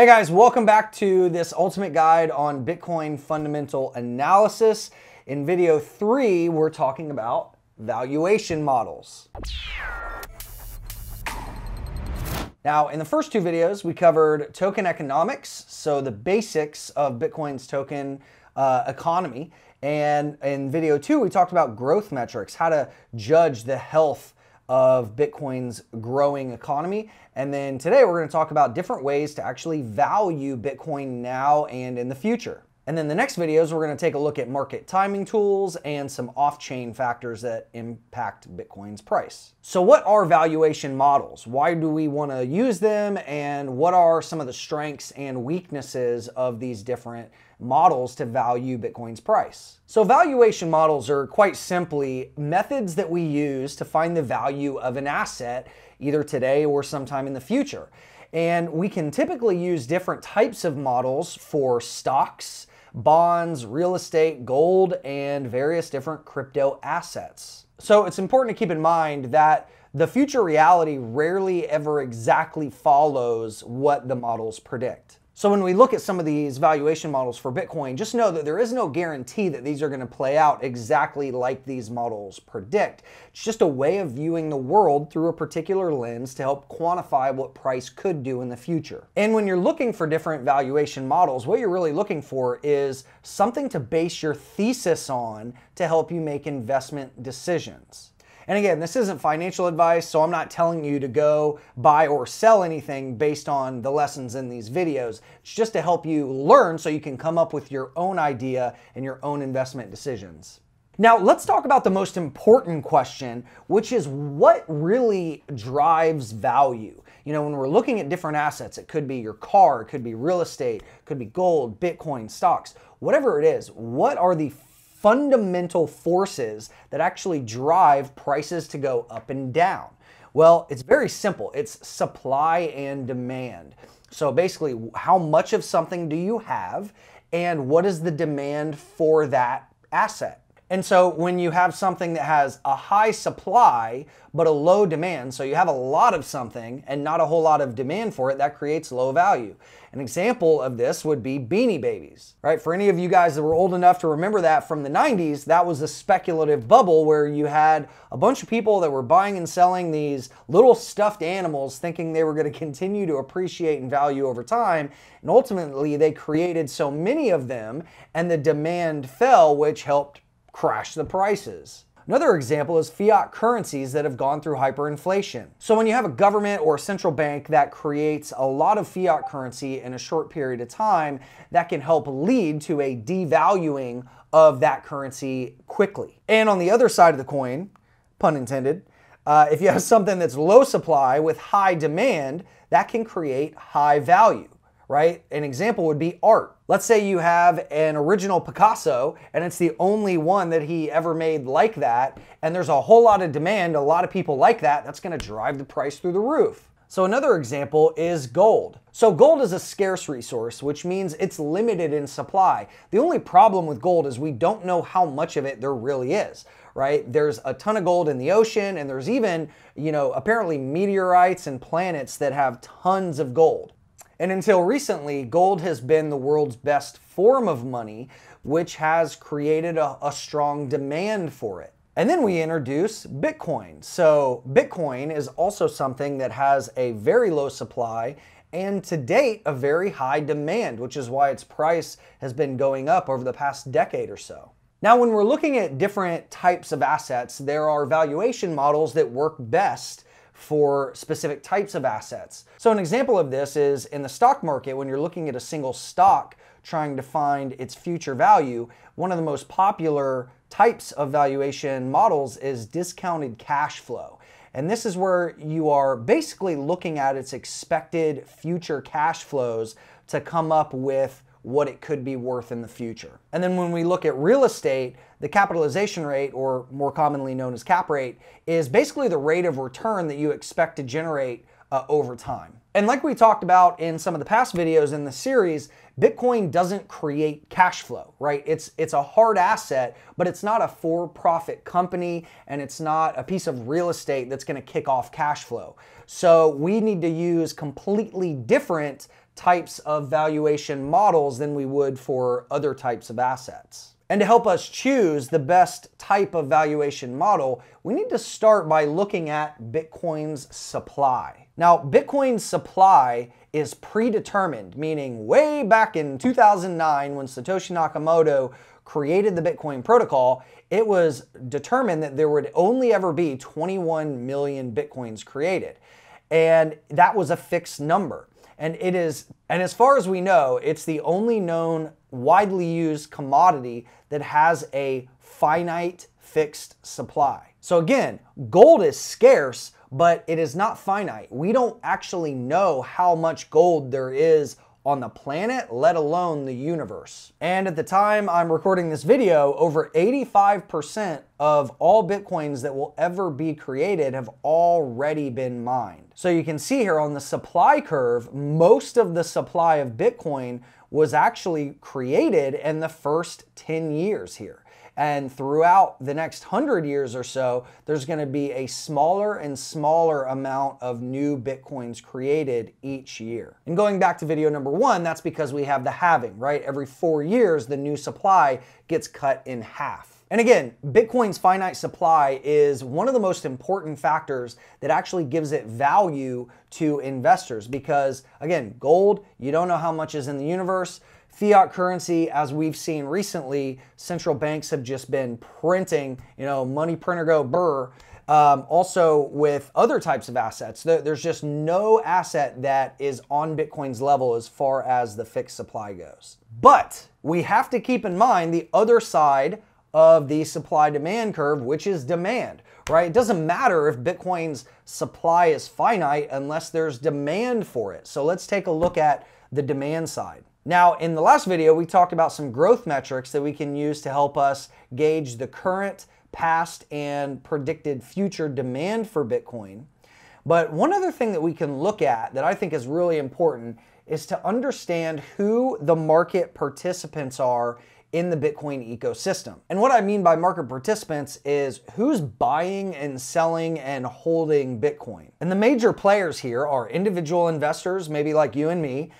Hey guys, welcome back to this ultimate guide on Bitcoin fundamental analysis. In video three, we're talking about valuation models. Now, in the first two videos, we covered token economics, so the basics of Bitcoin's token uh, economy. And in video two, we talked about growth metrics, how to judge the health of Bitcoin's growing economy. And then today we're going to talk about different ways to actually value Bitcoin now and in the future. And then the next videos, we're going to take a look at market timing tools and some off-chain factors that impact Bitcoin's price. So what are valuation models? Why do we want to use them? And what are some of the strengths and weaknesses of these different models to value Bitcoin's price? So valuation models are quite simply methods that we use to find the value of an asset either today or sometime in the future. And we can typically use different types of models for stocks, bonds, real estate, gold, and various different crypto assets. So it's important to keep in mind that the future reality rarely ever exactly follows what the models predict. So when we look at some of these valuation models for Bitcoin, just know that there is no guarantee that these are going to play out exactly like these models predict. It's just a way of viewing the world through a particular lens to help quantify what price could do in the future. And when you're looking for different valuation models, what you're really looking for is something to base your thesis on to help you make investment decisions. And again, this isn't financial advice, so I'm not telling you to go buy or sell anything based on the lessons in these videos. It's just to help you learn so you can come up with your own idea and your own investment decisions. Now, let's talk about the most important question, which is what really drives value? You know, when we're looking at different assets, it could be your car, it could be real estate, it could be gold, Bitcoin, stocks, whatever it is, what are the fundamental forces that actually drive prices to go up and down? Well, it's very simple. It's supply and demand. So basically, how much of something do you have and what is the demand for that asset? And so when you have something that has a high supply but a low demand, so you have a lot of something and not a whole lot of demand for it, that creates low value. An example of this would be Beanie Babies, right? For any of you guys that were old enough to remember that from the 90s, that was a speculative bubble where you had a bunch of people that were buying and selling these little stuffed animals thinking they were going to continue to appreciate in value over time. And ultimately, they created so many of them and the demand fell, which helped crash the prices. Another example is fiat currencies that have gone through hyperinflation. So when you have a government or a central bank that creates a lot of fiat currency in a short period of time, that can help lead to a devaluing of that currency quickly. And on the other side of the coin, pun intended, uh, if you have something that's low supply with high demand, that can create high value right? An example would be art. Let's say you have an original Picasso and it's the only one that he ever made like that, and there's a whole lot of demand, a lot of people like that, that's gonna drive the price through the roof. So another example is gold. So gold is a scarce resource, which means it's limited in supply. The only problem with gold is we don't know how much of it there really is, right? There's a ton of gold in the ocean and there's even, you know, apparently meteorites and planets that have tons of gold. And until recently, gold has been the world's best form of money, which has created a, a strong demand for it. And then we introduce Bitcoin. So, Bitcoin is also something that has a very low supply and to date, a very high demand, which is why its price has been going up over the past decade or so. Now, when we're looking at different types of assets, there are valuation models that work best for specific types of assets. So an example of this is in the stock market, when you're looking at a single stock, trying to find its future value, one of the most popular types of valuation models is discounted cash flow. And this is where you are basically looking at its expected future cash flows to come up with what it could be worth in the future. And then when we look at real estate, the capitalization rate, or more commonly known as cap rate, is basically the rate of return that you expect to generate uh, over time. And like we talked about in some of the past videos in the series, Bitcoin doesn't create cash flow, right? It's it's a hard asset, but it's not a for-profit company and it's not a piece of real estate that's going to kick off cash flow. So we need to use completely different types of valuation models than we would for other types of assets. And to help us choose the best type of valuation model, we need to start by looking at Bitcoin's supply. Now, Bitcoin's supply is predetermined, meaning way back in 2009 when Satoshi Nakamoto created the Bitcoin protocol, it was determined that there would only ever be 21 million Bitcoins created. And that was a fixed number and it is and as far as we know, it's the only known widely used commodity that has a finite fixed supply. So again, gold is scarce, but it is not finite. We don't actually know how much gold there is on the planet, let alone the universe. And at the time I'm recording this video, over 85% of all Bitcoins that will ever be created have already been mined. So you can see here on the supply curve, most of the supply of Bitcoin was actually created in the first 10 years here. And throughout the next hundred years or so, there's going to be a smaller and smaller amount of new Bitcoins created each year. And going back to video number one, that's because we have the halving, right? Every four years, the new supply gets cut in half. And again, Bitcoin's finite supply is one of the most important factors that actually gives it value to investors because, again, gold, you don't know how much is in the universe fiat currency, as we've seen recently, central banks have just been printing, you know, money printer go burr. Um, also, with other types of assets, there's just no asset that is on Bitcoin's level as far as the fixed supply goes. But we have to keep in mind the other side of the supply demand curve, which is demand, right? It doesn't matter if Bitcoin's supply is finite unless there's demand for it. So let's take a look at the demand side. Now, in the last video, we talked about some growth metrics that we can use to help us gauge the current, past, and predicted future demand for Bitcoin. But one other thing that we can look at that I think is really important is to understand who the market participants are in the Bitcoin ecosystem. And what I mean by market participants is who's buying and selling and holding Bitcoin. And the major players here are individual investors, maybe like you and me,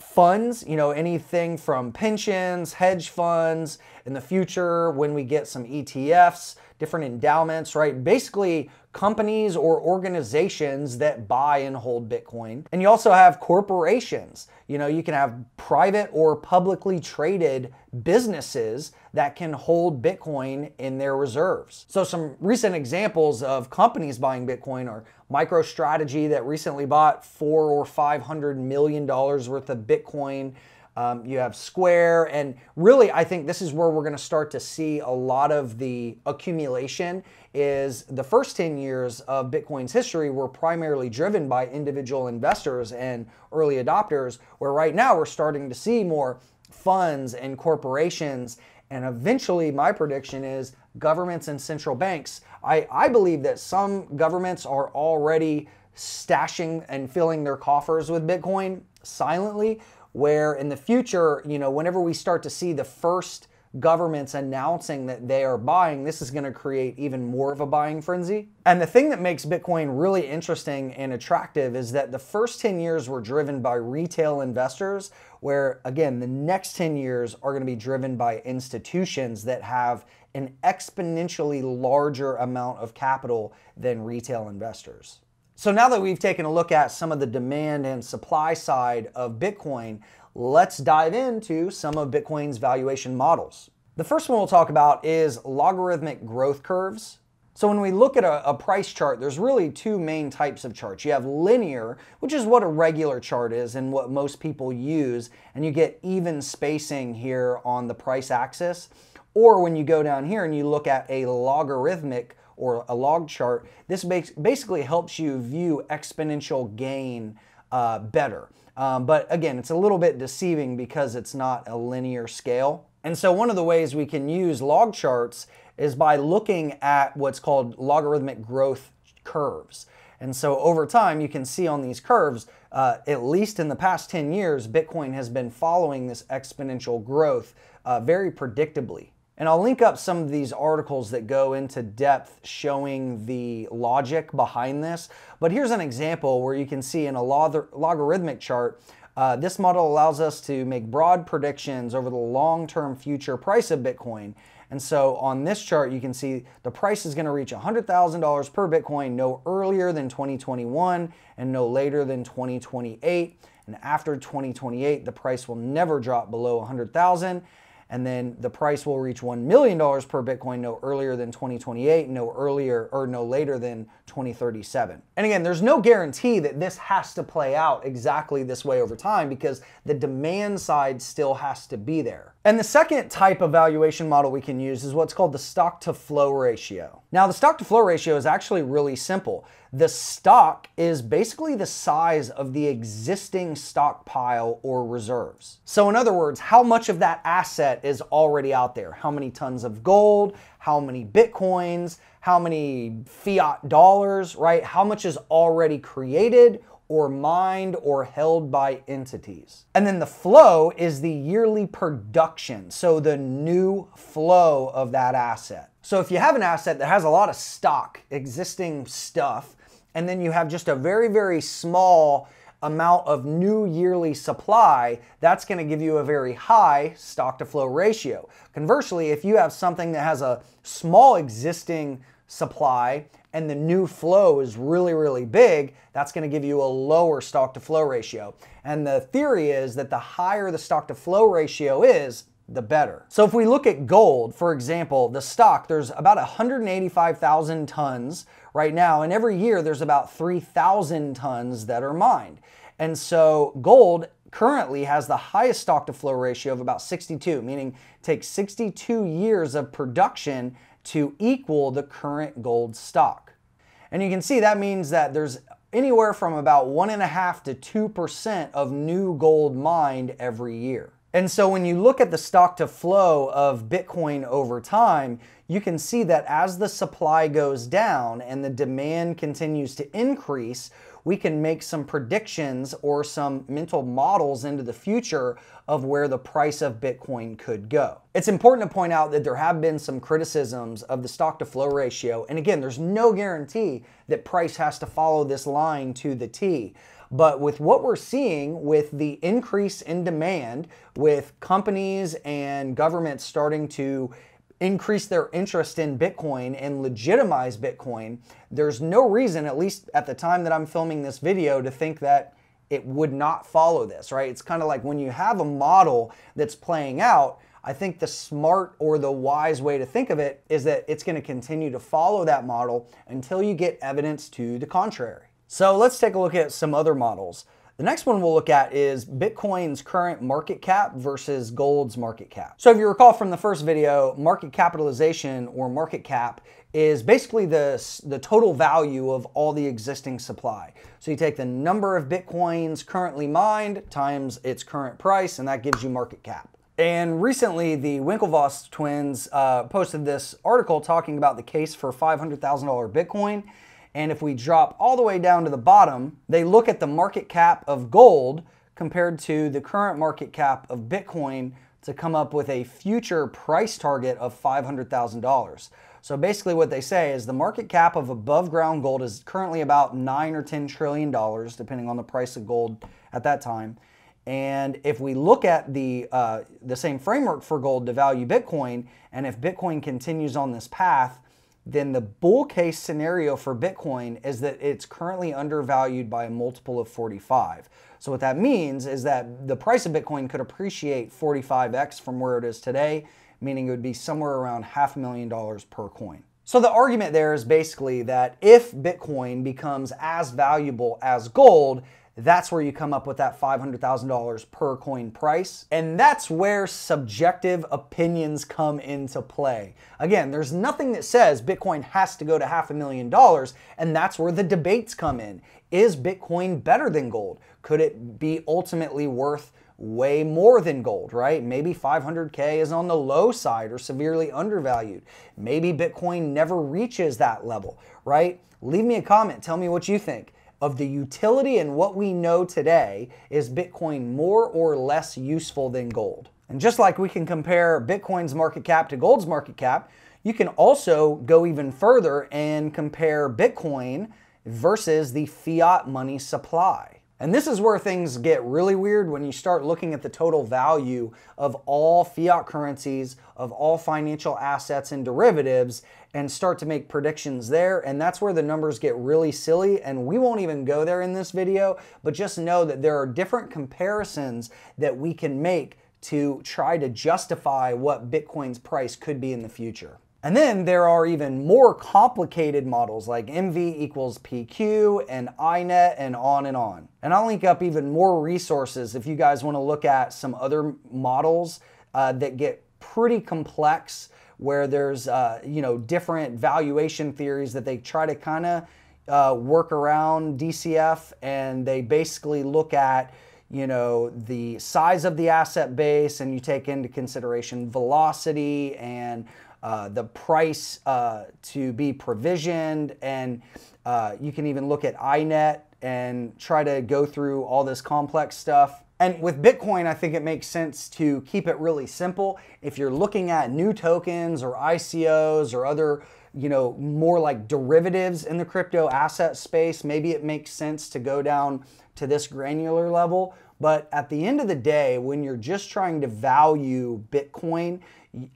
funds, you know, anything from pensions, hedge funds, in the future when we get some ETFs, different endowments, right? Basically, companies or organizations that buy and hold Bitcoin. And you also have corporations. You know, you can have private or publicly traded businesses that can hold Bitcoin in their reserves. So some recent examples of companies buying Bitcoin are MicroStrategy that recently bought four or five hundred million dollars worth of Bitcoin. Um, you have Square, and really, I think this is where we're going to start to see a lot of the accumulation. Is the first 10 years of Bitcoin's history were primarily driven by individual investors and early adopters, where right now we're starting to see more funds and corporations. And eventually, my prediction is governments and central banks. I, I believe that some governments are already stashing and filling their coffers with Bitcoin silently where in the future, you know, whenever we start to see the first governments announcing that they are buying, this is going to create even more of a buying frenzy. And the thing that makes Bitcoin really interesting and attractive is that the first 10 years were driven by retail investors, where again, the next 10 years are going to be driven by institutions that have an exponentially larger amount of capital than retail investors. So now that we've taken a look at some of the demand and supply side of Bitcoin, let's dive into some of Bitcoin's valuation models. The first one we'll talk about is logarithmic growth curves. So when we look at a, a, price chart, there's really two main types of charts. You have linear, which is what a regular chart is and what most people use, and you get even spacing here on the price axis. Or when you go down here and you look at a logarithmic or a log chart, this basically helps you view exponential gain uh, better. Um, but again, it's a little bit deceiving because it's not a linear scale. And so one of the ways we can use log charts is by looking at what's called logarithmic growth curves. And so over time, you can see on these curves, uh, at least in the past 10 years, Bitcoin has been following this exponential growth uh, very predictably. And I'll link up some of these articles that go into depth showing the logic behind this. But here's an example where you can see in a log logarithmic chart, uh, this model allows us to make broad predictions over the long-term future price of Bitcoin. And so on this chart, you can see the price is going to reach $100,000 per Bitcoin no earlier than 2021 and no later than 2028. And after 2028, the price will never drop below 100,000. dollars and then the price will reach $1 million per Bitcoin no earlier than 2028, no earlier or no later than 2037. And again, there's no guarantee that this has to play out exactly this way over time because the demand side still has to be there. And the second type of valuation model we can use is what's called the stock to flow ratio. Now, the stock to flow ratio is actually really simple. The stock is basically the size of the existing stockpile or reserves. So, in other words, how much of that asset is already out there? How many tons of gold? How many bitcoins? How many fiat dollars, right? How much is already created or mined or held by entities. And then the flow is the yearly production, so the new flow of that asset. So if you have an asset that has a lot of stock, existing stuff, and then you have just a very, very small amount of new yearly supply, that's going to give you a very high stock to flow ratio. Conversely, if you have something that has a small existing supply and the new flow is really, really big, that's going to give you a lower stock to flow ratio. And the theory is that the higher the stock to flow ratio is, the better. So if we look at gold, for example, the stock, there's about 185,000 tons right now, and every year there's about 3,000 tons that are mined. And so gold currently has the highest stock to flow ratio of about 62, meaning take 62 years of production to equal the current gold stock. And you can see that means that there's anywhere from about one and a half to 2% of new gold mined every year. And so when you look at the stock to flow of Bitcoin over time, you can see that as the supply goes down and the demand continues to increase, we can make some predictions or some mental models into the future of where the price of Bitcoin could go. It's important to point out that there have been some criticisms of the stock to flow ratio. And again, there's no guarantee that price has to follow this line to the T. But with what we're seeing with the increase in demand, with companies and governments starting to increase their interest in Bitcoin and legitimize Bitcoin, there's no reason, at least at the time that I'm filming this video, to think that it would not follow this, right? It's kind of like when you have a model that's playing out, I think the smart or the wise way to think of it is that it's going to continue to follow that model until you get evidence to the contrary. So let's take a look at some other models. The next one we'll look at is Bitcoin's current market cap versus gold's market cap. So if you recall from the first video, market capitalization or market cap is basically the, the total value of all the existing supply. So you take the number of Bitcoins currently mined times its current price, and that gives you market cap. And recently, the Winklevoss twins uh, posted this article talking about the case for $500,000 Bitcoin and if we drop all the way down to the bottom, they look at the market cap of gold compared to the current market cap of Bitcoin to come up with a future price target of $500,000. So basically what they say is the market cap of above ground gold is currently about 9 or 10 trillion dollars depending on the price of gold at that time. And if we look at the uh, the same framework for gold to value Bitcoin, and if Bitcoin continues on this path, then the bull case scenario for Bitcoin is that it's currently undervalued by a multiple of 45. So what that means is that the price of Bitcoin could appreciate 45x from where it is today, meaning it would be somewhere around half a million dollars per coin. So the argument there is basically that if Bitcoin becomes as valuable as gold, that's where you come up with that $500,000 per coin price. And that's where subjective opinions come into play. Again, there's nothing that says Bitcoin has to go to half a million dollars, and that's where the debates come in. Is Bitcoin better than gold? Could it be ultimately worth way more than gold, right? Maybe 500K is on the low side or severely undervalued. Maybe Bitcoin never reaches that level, right? Leave me a comment. Tell me what you think of the utility and what we know today, is Bitcoin more or less useful than gold? And just like we can compare Bitcoin's market cap to gold's market cap, you can also go even further and compare Bitcoin versus the fiat money supply. And this is where things get really weird when you start looking at the total value of all fiat currencies, of all financial assets and derivatives, and start to make predictions there. And that's where the numbers get really silly. And we won't even go there in this video, but just know that there are different comparisons that we can make to try to justify what Bitcoin's price could be in the future. And then there are even more complicated models like MV equals PQ and INET and on and on. And I'll link up even more resources if you guys want to look at some other models uh, that get pretty complex where there's uh, you know different valuation theories that they try to kind of uh, work around DCF and they basically look at you know the size of the asset base and you take into consideration velocity and uh, the price uh, to be provisioned, and uh, you can even look at iNet and try to go through all this complex stuff. And with Bitcoin, I think it makes sense to keep it really simple. If you're looking at new tokens or ICOs or other, you know, more like derivatives in the crypto asset space, maybe it makes sense to go down to this granular level. But at the end of the day, when you're just trying to value Bitcoin,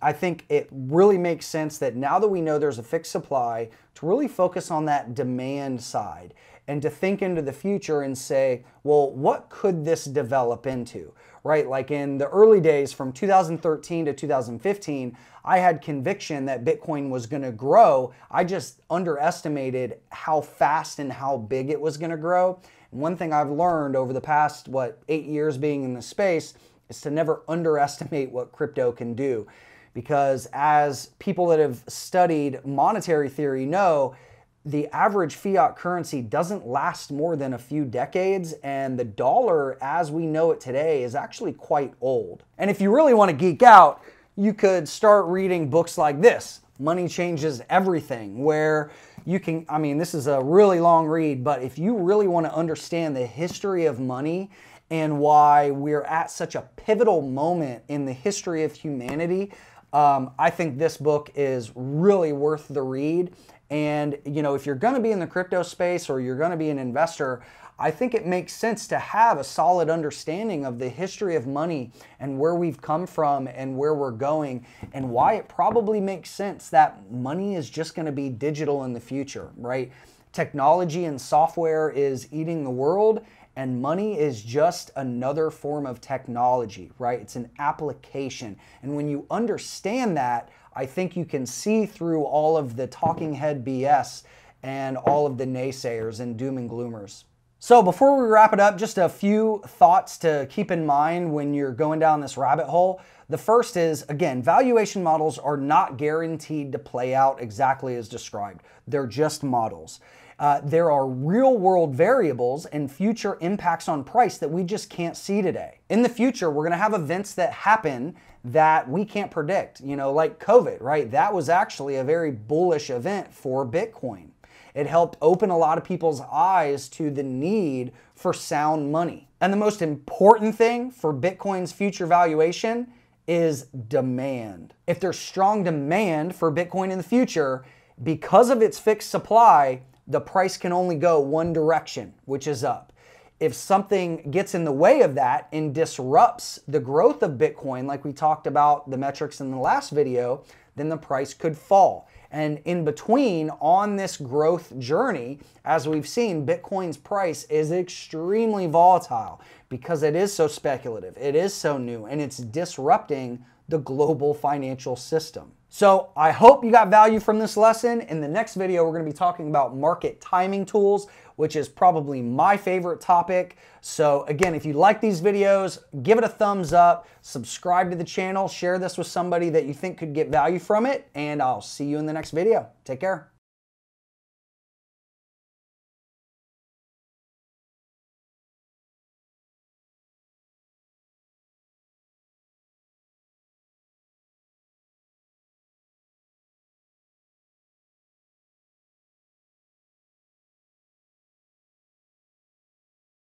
I think it really makes sense that now that we know there's a fixed supply, to really focus on that demand side and to think into the future and say, well, what could this develop into? Right? Like in the early days from 2013 to 2015, I had conviction that Bitcoin was going to grow. I just underestimated how fast and how big it was going to grow. And one thing I've learned over the past, what, eight years being in the space is to never underestimate what crypto can do. Because as people that have studied monetary theory know, the average fiat currency doesn't last more than a few decades, and the dollar as we know it today is actually quite old. And if you really want to geek out, you could start reading books like this Money Changes Everything, where you can, I mean, this is a really long read, but if you really want to understand the history of money and why we're at such a pivotal moment in the history of humanity. Um, I think this book is really worth the read. And, you know, if you're going to be in the crypto space or you're going to be an investor, I think it makes sense to have a solid understanding of the history of money and where we've come from and where we're going and why it probably makes sense that money is just going to be digital in the future, right? Technology and software is eating the world and money is just another form of technology, right? It's an application. And when you understand that, I think you can see through all of the talking head BS and all of the naysayers and doom and gloomers. So, before we wrap it up, just a few thoughts to keep in mind when you're going down this rabbit hole. The first is again, valuation models are not guaranteed to play out exactly as described, they're just models. Uh, there are real world variables and future impacts on price that we just can't see today. In the future, we're gonna have events that happen that we can't predict, you know, like COVID, right? That was actually a very bullish event for Bitcoin. It helped open a lot of people's eyes to the need for sound money. And the most important thing for Bitcoin's future valuation is demand. If there's strong demand for Bitcoin in the future, because of its fixed supply, the price can only go one direction, which is up. If something gets in the way of that and disrupts the growth of Bitcoin, like we talked about the metrics in the last video, then the price could fall. And in between, on this growth journey, as we've seen, Bitcoin's price is extremely volatile because it is so speculative, it is so new, and it's disrupting the global financial system. So I hope you got value from this lesson. In the next video, we're gonna be talking about market timing tools, which is probably my favorite topic. So again, if you like these videos, give it a thumbs up, subscribe to the channel, share this with somebody that you think could get value from it, and I'll see you in the next video. Take care.